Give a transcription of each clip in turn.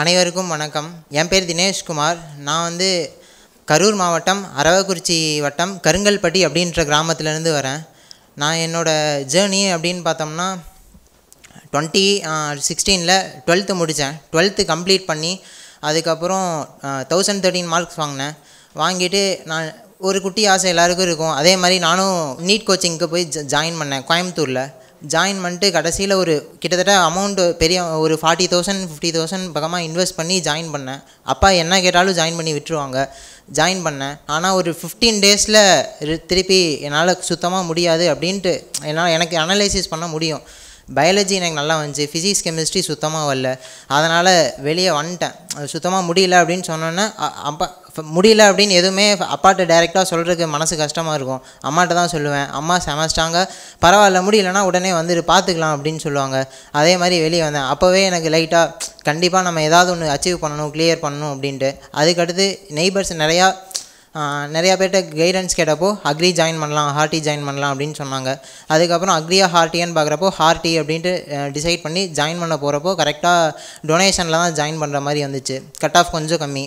அனைவருக்கும் வணக்கம் என் பேர் தினேஷ்குமார் நான் வந்து கரூர் மாவட்டம் அரவக்குறிச்சி வட்டம் கருங்கல்பட்டி அப்படின்ற கிராமத்துலேருந்து வரேன் நான் என்னோடய ஜேர்னி அப்படின்னு பார்த்தோம்னா டுவெண்ட்டி சிக்ஸ்டீனில் டுவெல்த்து முடித்தேன் டுவெல்த்து கம்ப்ளீட் பண்ணி அதுக்கப்புறம் தௌசண்ட் தேர்ட்டின் மார்க்ஸ் வாங்கினேன் வாங்கிட்டு நான் ஒரு குட்டி ஆசை எல்லாருக்கும் இருக்கும் அதே மாதிரி நானும் நீட் கோச்சிங்க்கு போய் ஜாயின் பண்ணேன் கோயம்புத்தூரில் ஜாயின் பண்ணிட்டு கடைசியில் ஒரு கிட்டத்தட்ட அமௌண்ட்டு பெரிய ஒரு ஃபார்ட்டி தௌசண்ட் ஃபிஃப்டி தௌசண்ட் பக்கமாக இன்வெஸ்ட் பண்ணி ஜாயின் பண்ணேன் அப்பா என்ன கேட்டாலும் ஜாயின் பண்ணி விட்டுருவாங்க ஜாயின் பண்ணேன் ஆனால் ஒரு ஃபிஃப்டீன் டேஸில் திருப்பி என்னால் சுத்தமாக முடியாது அப்படின்ட்டு என்னால் எனக்கு அனலைசிஸ் பண்ண முடியும் பயாலஜி எனக்கு நல்லா வந்துச்சு ஃபிசிக்ஸ் கெமிஸ்ட்ரி சுத்தமாக வரல அதனால் வெளியே வந்துட்டேன் அது சுத்தமாக முடியல அப்படின்னு சொன்னோன்னே அப்பா முடியல அப்படின்னு எதுவுமே அப்பாட்ட டைரெக்டாக சொல்கிறதுக்கு மனசு கஷ்டமாக இருக்கும் அம்மாட்ட தான் சொல்லுவேன் அம்மா செமஸ்டாங்க பரவாயில்ல முடியலன்னா உடனே வந்துட்டு பார்த்துக்கலாம் அப்படின்னு சொல்லுவாங்க அதே மாதிரி வெளியே வந்தேன் அப்போவே எனக்கு லைட்டாக கண்டிப்பாக நம்ம ஏதாவது ஒன்று அச்சீவ் பண்ணணும் கிளியர் பண்ணணும் அப்படின்ட்டு அதுக்கடுத்து நெய்பர்ஸ் நிறையா நிறையா பேர்கிட்ட கைடன்ஸ் கேட்டப்போ அக்ரி ஜாயின் பண்ணலாம் ஹார்ட்டி ஜாயின் பண்ணலாம் அப்படின்னு சொன்னாங்க அதுக்கப்புறம் அக்ரியா ஹார்ட்டியான்னு பார்க்குறப்போ ஹார்ட்டி அப்படின்ட்டு டிசைட் பண்ணி ஜாயின் பண்ண போகிறப்போ கரெக்டாக டொனேஷனில் தான் ஜாயின் பண்ணுற மாதிரி வந்துச்சு கட் ஆஃப் கொஞ்சம் கம்மி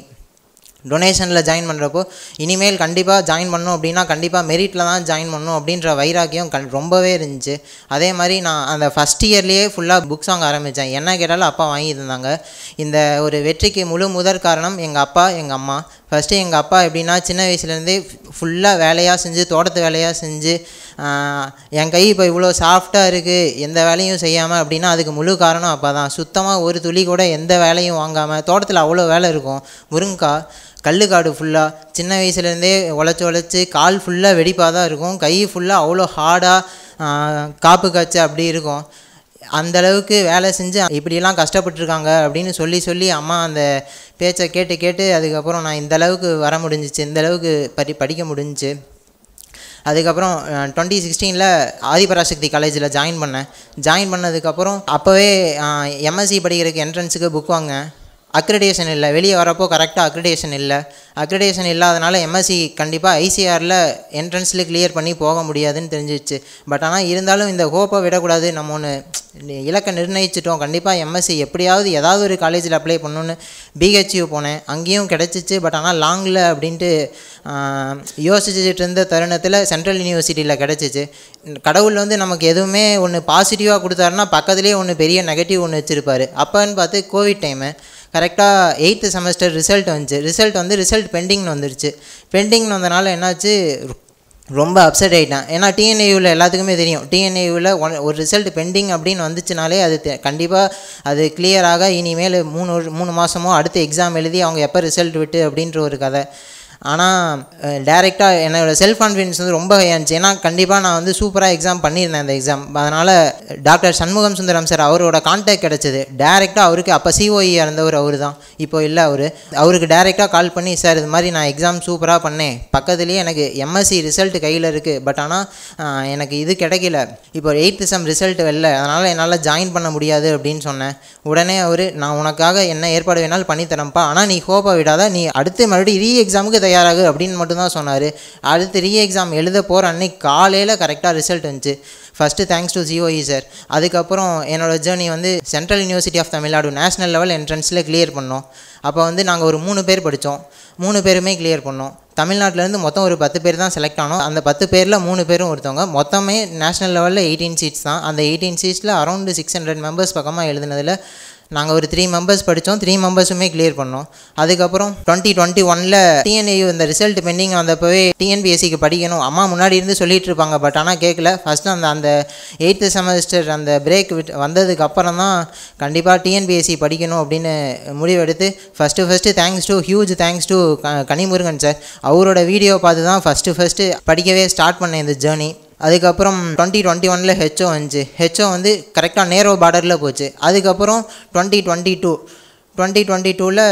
டொனேஷனில் ஜாயின் பண்ணுறப்போ இனிமேல் கண்டிப்பாக ஜாயின் பண்ணணும் அப்படின்னா கண்டிப்பாக மெரிட்டில் தான் ஜாயின் பண்ணணும் அப்படின்ற வைராக்கியம் கண் ரொம்பவே இருந்துச்சு அதே மாதிரி நான் அந்த ஃபஸ்ட் இயர்லேயே ஃபுல்லாக புக்ஸ் வாங்க ஆரம்பித்தேன் என்ன கேட்டாலும் அப்பா வாங்கியிருந்தாங்க இந்த ஒரு வெற்றிக்கு முழு முதற் காரணம் எங்கள் அப்பா எங்கள் அம்மா ஃபஸ்ட்டு எங்கள் அப்பா எப்படின்னா சின்ன வயசுலேருந்தே ஃபுல்லாக வேலையாக செஞ்சு தோட்டத்து வேலையாக செஞ்சு என் கை இப்போ இவ்வளோ சாஃப்டாக இருக்குது எந்த வேலையும் செய்யாமல் அப்படின்னா அதுக்கு முழு காரணம் அப்போ தான் சுத்தமாக ஒரு துளி கூட எந்த வேலையும் வாங்காமல் தோட்டத்தில் அவ்வளோ வேலை இருக்கும் முருங்கைக்காய் கல் காடு ஃபுல்லாக சின்ன வயசுலேருந்தே உழைச்சி உழைச்சி கால் ஃபுல்லாக வெடிப்பாக தான் இருக்கும் கை ஃபுல்லாக அவ்வளோ ஹார்டாக காப்பு காய்ச்சி அப்படி இருக்கும் அந்தளவுக்கு வேலை செஞ்சு இப்படியெல்லாம் கஷ்டப்பட்டுருக்காங்க அப்படின்னு சொல்லி சொல்லி அம்மா அந்த பேச்சை கேட்டு கேட்டு அதுக்கப்புறம் நான் இந்தளவுக்கு வர முடிஞ்சிச்சு இந்தளவுக்கு படி படிக்க முடிஞ்சிச்சு அதுக்கப்புறம் டுவெண்ட்டி சிக்ஸ்டீனில் ஆதிபராசக்தி காலேஜில் ஜாயின் பண்ணேன் ஜாயின் பண்ணதுக்கப்புறம் அப்போவே எம்எஸ்சி படிக்கிறதுக்கு என்ட்ரன்ஸுக்கு புக் வாங்க அக்ரிடேஷன் இல்லை வெளியே வரப்போ கரெக்டாக அக்ரிடேஷன் இல்லை அக்ரிடேஷன் இல்லாதனால எம்எஸ்சி கண்டிப்பாக ஐசிஆரில் என்ட்ரன்ஸில் கிளியர் பண்ணி போக முடியாதுன்னு தெரிஞ்சிச்சு பட் ஆனால் இருந்தாலும் இந்த ஹோப்பை விடக்கூடாது நம்ம ஒன்று இலக்கை நிர்ணயிச்சிட்டோம் கண்டிப்பாக எம்எஸ்சி எப்படியாவது ஏதாவது ஒரு காலேஜில் அப்ளை பண்ணணுன்னு பிஹெச்யூ போனேன் அங்கேயும் கிடச்சிச்சு பட் ஆனால் லாங்கில் அப்படின்ட்டு யோசிச்சுட்டு இருந்த தருணத்தில் சென்ட்ரல் யூனிவர்சிட்டியில் கிடச்சிச்சு கடவுள் வந்து நமக்கு எதுவுமே ஒன்று பாசிட்டிவாக கொடுத்தாருன்னா பக்கத்துலேயே ஒன்று பெரிய நெகட்டிவ் ஒன்று வச்சுருப்பார் அப்போன்னு பார்த்து கோவிட் டைமு கரெக்டாக எயித்து செமஸ்டர் ரிசல்ட் வந்துச்சு ரிசல்ட் வந்து ரிசல்ட் பெண்டிங்னு வந்துருச்சு பெண்டிங்னு வந்தனால என்னாச்சு ரொம்ப அப்செட் ஆகிட்டான் ஏன்னா டிஎன்ஏயூவில் எல்லாத்துக்குமே தெரியும் டிஎன்ஏயூவில் ஒன் ஒரு ரிசல்ட் பெண்டிங் அப்படின்னு வந்துச்சுனாலே அது கண்டிப்பாக அது கிளியராக இனிமேல் மூணு மூணு மாதமோ அடுத்து எக்ஸாம் எழுதி அவங்க எப்போ ரிசல்ட் விட்டு அப்படின்ற ஒரு கதை ஆனால் டேரெக்டாக என்னோடய செல்ஃப் கான்ஃபிடென்ஸ் வந்து ரொம்ப இருந்துச்சு ஏன்னா கண்டிப்பாக நான் வந்து சூப்பராக எக்ஸாம் பண்ணியிருந்தேன் அந்த எக்ஸாம் அதனால் டாக்டர் சண்முகம் சுந்தரம் சார் அவரோட கான்டாக்ட் கிடச்சிது டேரெக்டாக அவருக்கு அப்போ சிஓஇ e இறந்தவர் அவர் தான் இப்போ இல்லை அவர் அவருக்கு டேரெக்டாக கால் பண்ணி சார் இது மாதிரி நான் எக்ஸாம் சூப்பராக பண்ணேன் பக்கத்துலேயே எனக்கு எம்எஸ்சி ரிசல்ட் கையில் இருக்குது பட் ஆனால் எனக்கு இது கிடைக்கல இப்போ எயித்து செம் ரிசல்ட் வெளில அதனால் என்னால் ஜாயின் பண்ண முடியாது அப்படின்னு சொன்னேன் உடனே அவர் நான் உனக்காக என்ன ஏற்பாடு வேணாலும் பண்ணித்தரேன்ப்பா ஆனால் நீ ஹோப்பை விடாத நீ அடுத்து மறுபடியும் ரீ எக்ஸாமுக்கு தயாராகு அப்படின்னு மட்டும்தான் சொன்னார் அடுத்து ரீ எக்ஸாம் எழுத போகிற அன்னைக்கு காலையில் கரெக்டாக ரிசல்ட் வந்துச்சு first thanks to GOE sir அதுக்கப்புறம் என்னோட ஜேர்னி வந்து central university of Tamil Nadu national level என்ட்ரன்ஸில் கிளியர் பண்ணோம் அப்போ வந்து நாங்கள் ஒரு மூணு பேர் படித்தோம் மூணு பேருமே கிளியர் பண்ணோம் தமிழ்நாட்டிலேருந்து மொத்தம் ஒரு பத்து பேர் தான் செலக்ட் ஆனோம் அந்த பத்து பேரில் மூணு பேரும் ஒருத்தவங்க மொத்தமே நேஷனல் லெவலில் எயிட்டீன் சீட்ஸ் தான் அந்த எயிட்டீன் சீட்ஸில் அரௌண்டு சிக்ஸ் ஹண்ட்ரட் மெம்பர்ஸ் பக்கமாக எழுதுனதில் நாங்கள் ஒரு த்ரீ மெம்பர்ஸ் படித்தோம் த்ரீ மெம்பர்ஸுமே கிளியர் பண்ணோம் அதுக்கப்புறம் டுவெண்ட்டி டுவெண்ட்டி ஒனில் டிஎன்ஏயு இந்த ரிசல்ட் பெண்டிங் வந்தப்போவே டிஎன்பிஎஸ்சிக்கு படிக்கணும் அம்மா முன்னாடி இருந்து சொல்லிட்டு இருப்பாங்க பட் ஆனால் கேட்கல ஃபஸ்ட் அந்த அந்த எயித்து செமஸ்டர் அந்த பிரேக் விட் வந்ததுக்கு அப்புறம் தான் கண்டிப்பாக டிஎன்பிஎஸ்சி படிக்கணும் அப்படின்னு முடிவெடுத்து first first thanks to huge thanks to Kanimurugan sir அவரோட வீடியோ பார்த்து தான் ஃபஸ்ட்டு ஃபஸ்ட்டு படிக்கவே ஸ்டார்ட் பண்ணேன் இந்த ஜேர்னி அதுக்கப்புறம் டுவெண்ட்டி டுவெண்ட்டி ஒனில் ஹெச்ஓ வந்துச்சு ஹெச்ஓ வந்து கரெக்டாக நேரோ பார்டரில் போச்சு அதுக்கப்புறம் twenty twenty two twenty twenty டூவில்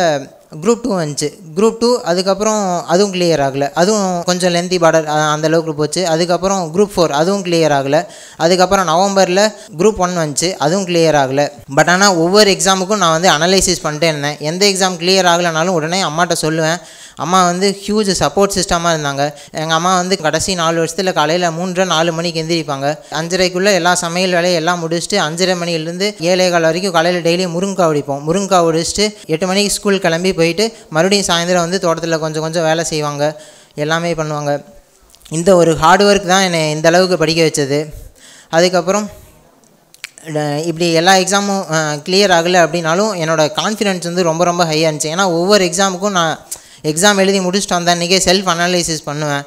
குரூப் டூ வந்துச்சு குரூப் டூ அதுக்கப்புறம் அதுவும் கிளியர் ஆகலை அதுவும் கொஞ்சம் லென்த்தி பார்டர் அந்த அளவுக்கு போச்சு அதுக்கப்புறம் குரூப் ஃபோர் அதுவும் கிளியர் ஆகலை அதுக்கப்புறம் நவம்பரில் குரூப் ஒன் வந்துச்சு அதுவும் கிளியர் ஆகலை பட் ஆனால் ஒவ்வொரு எக்ஸாமுக்கும் நான் வந்து அனலைசிஸ் பண்ணிட்டே இருந்தேன் எந்த எக்ஸாம் கிளியர் ஆகலைனாலும் உடனே அம்மாட்ட சொல்லுவேன் அம்மா வந்து ஹியூஜ் சப்போர்ட் சிஸ்டமாக இருந்தாங்க எங்கள் அம்மா வந்து கடைசி நாலு வருஷத்தில் காலையில் மூன்றரை நாலு மணிக்கு எந்திரிப்பாங்க அஞ்சரைக்குள்ளே எல்லா சமையல் வேலையும் எல்லாம் முடிச்சுட்டு அஞ்சரை மணிலேருந்து ஏழை கால வரைக்கும் காலையில் டெய்லியும் முருங்கா உடிப்போம் முருங்கா உடிச்சிட்டு எட்டு மணிக்கு ஸ்கூல் கிளம்பி போயிட்டு மறுபடியும் சாயந்தரம் வந்து தோட்டத்தில் கொஞ்சம் கொஞ்சம் வேலை செய்வாங்க எல்லாமே பண்ணுவாங்க இந்த ஒரு ஹார்ட் ஒர்க் தான் என்னை இந்த அளவுக்கு படிக்க வச்சது அதுக்கப்புறம் இப்படி எல்லா எக்ஸாமும் கிளியர் ஆகலை அப்படின்னாலும் என்னோடய கான்ஃபிடென்ஸ் வந்து ரொம்ப ரொம்ப ஹையாக இருந்துச்சு ஏன்னா ஒவ்வொரு எக்ஸாமுக்கும் நான் எக்ஸாம் எழுதி முடிச்சுட்டு வந்த அன்றைக்கே செல்ஃப் அனாலிசிஸ் பண்ணுவேன்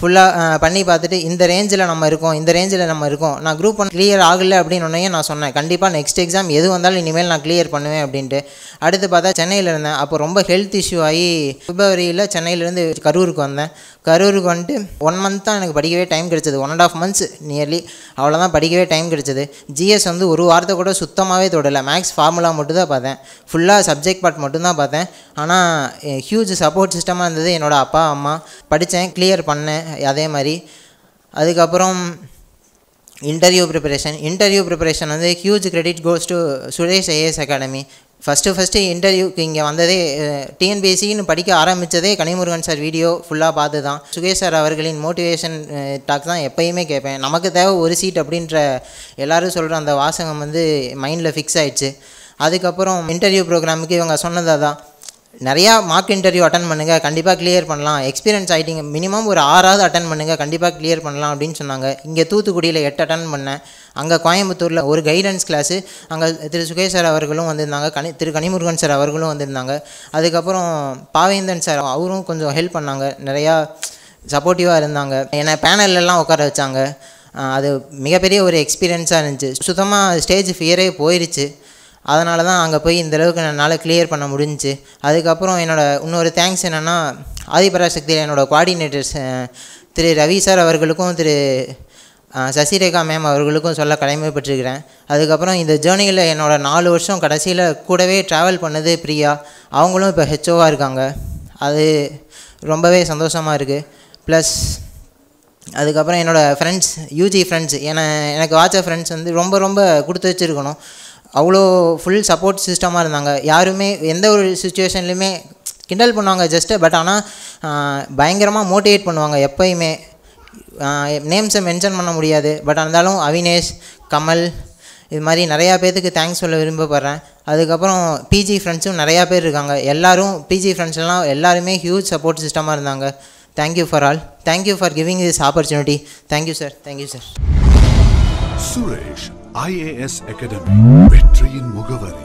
ஃபுல்லாக பண்ணி பார்த்துட்டு இந்த ரேஞ்சில் நம்ம இருக்கோம் இந்த ரேஞ்சில் நம்ம இருக்கோம் நான் குரூப் ஒன் கிளியர் ஆகலை அப்படின்னு ஒன்றையும் நான் சொன்னேன் கண்டிப்பாக நெக்ஸ்ட் எக்ஸாம் எது வந்தாலும் இனிமேல் நான் கிளியர் பண்ணுவேன் அப்படின்ட்டு அடுத்து பார்த்தா சென்னையில் இருந்தேன் அப்போ ரொம்ப ஹெல்த் இஷ்யூ ஆகி பிப்ரவரியில் சென்னையிலேருந்து கரூருக்கு வந்தேன் கரூருக்கு வந்துட்டு ஒன் மந்த் தான் எனக்கு படிக்கவே டைம் கிடச்சிது one and half months nearly அவ்வளோதான் படிக்கவே டைம் கிடச்சிது ஜிஎஸ் வந்து ஒரு வாரத்தை கூட சுத்தமாகவே தொடலை மேக்ஸ் ஃபார்முலா மட்டும் தான் பார்த்தேன் ஃபுல்லாக சப்ஜெக்ட் பார்ட் மட்டும்தான் பார்த்தேன் ஆனால் ஹியூஜ் சப்போர்ட் சிஸ்டமாக இருந்தது என்னோடய அப்பா அம்மா படித்தேன் கிளியர் பண்ணேன் அதே மாதிரி அதுக்கப்புறம் இன்டர்வியூ ப்ரிப்பரேஷன் இன்டர்வியூ ப்ரிப்பரேஷன் வந்து huge credit goes to Suresh IAS academy first first இன்டர்வியூக்கு இங்கே வந்ததே டிஎன்பிஎஸ்சின்னு படிக்க ஆரம்பித்ததே கனிமுருகன் சார் வீடியோ ஃபுல்லாக பார்த்து தான் சுகேஷ் சார் அவர்களின் மோட்டிவேஷன் டாக் தான் எப்போயுமே கேட்பேன் நமக்கு தேவை ஒரு சீட் அப்படின்ற எல்லோரும் சொல்கிற அந்த வாசகம் வந்து மைண்டில் ஃபிக்ஸ் ஆகிடுச்சு அதுக்கப்புறம் இன்டர்வியூ ப்ரோக்ராமுக்கு இவங்க சொன்னதாக தான் நிறையா மார்க் இன்டர்வியூ அட்டன் பண்ணுங்கள் கண்டிப்பாக கிளியர் பண்ணலாம் எக்ஸ்பீரியன்ஸ் ஆகிட்டிங்க மினிமம் ஒரு ஆறாவது அட்டன் பண்ணுங்கள் கண்டிப்பாக கிளியர் பண்ணலாம் அப்படின்னு சொன்னாங்க இங்கே தூத்துக்குடியில் எட்டு அட்டன் பண்ணேன் அங்கே கோயம்புத்தூரில் ஒரு கைடன்ஸ் கிளாஸு அங்கே திரு சுகேஷ் சார் அவர்களும் வந்திருந்தாங்க கனி திரு கனிமுருகன் சார் அவர்களும் வந்திருந்தாங்க அதுக்கப்புறம் பாவேந்தன் சார் அவரும் கொஞ்சம் ஹெல்ப் பண்ணாங்க நிறையா சப்போர்ட்டிவாக இருந்தாங்க என்னை பேனல்லாம் உட்கார வச்சாங்க அது மிகப்பெரிய ஒரு எக்ஸ்பீரியன்ஸாக இருந்துச்சு சுத்தமாக ஸ்டேஜ் ஃபியரே போயிடுச்சு அதனால தான் அங்கே போய் இந்தளவுக்கு என்னால் கிளியர் பண்ண முடிஞ்சு அதுக்கப்புறம் என்னோடய இன்னொரு தேங்க்ஸ் என்னென்னா ஆதிபராசக்தியில் என்னோடய கோஆர்டினேட்டர்ஸ் திரு ரவி சார் அவர்களுக்கும் திரு சசிரேகா மேம் அவர்களுக்கும் சொல்ல கடமைப்பட்டிருக்கிறேன் அதுக்கப்புறம் இந்த ஜேர்னியில் என்னோடய நாலு வருஷம் கடைசியில் கூடவே ட்ராவல் பண்ணது பிரியா அவங்களும் இப்போ ஹெச்ஓவாக இருக்காங்க அது ரொம்பவே சந்தோஷமாக இருக்குது ப்ளஸ் அதுக்கப்புறம் என்னோடய ஃப்ரெண்ட்ஸ் யூஜி ஃப்ரெண்ட்ஸ் என எனக்கு வாட்ச ஃப்ரெண்ட்ஸ் வந்து ரொம்ப ரொம்ப கொடுத்து வச்சுருக்கணும் அவ்வளோ ஃபுல் சப்போர்ட் சிஸ்டமாக இருந்தாங்க யாருமே எந்த ஒரு சுச்சுவேஷன்லையுமே கிண்டல் பண்ணுவாங்க ஜஸ்ட்டு பட் ஆனால் பயங்கரமாக மோட்டிவேட் பண்ணுவாங்க எப்போயுமே நேம்ஸை மென்ஷன் பண்ண முடியாது பட் இருந்தாலும் அவினேஷ் கமல் இது மாதிரி நிறையா பேர்த்துக்கு தேங்க்ஸ் சொல்ல விரும்பப்படுறேன் அதுக்கப்புறம் பிஜி ஃப்ரெண்ட்ஸும் நிறையா பேர் இருக்காங்க எல்லோரும் பிஜி ஃப்ரெண்ட்ஸ்லாம் எல்லாருமே ஹியூஜ் சப்போர்ட் சிஸ்டமாக இருந்தாங்க thank you for all thank you for giving this opportunity thank you sir thank you sir Suresh IAS academy வெற்றியின் முகவரி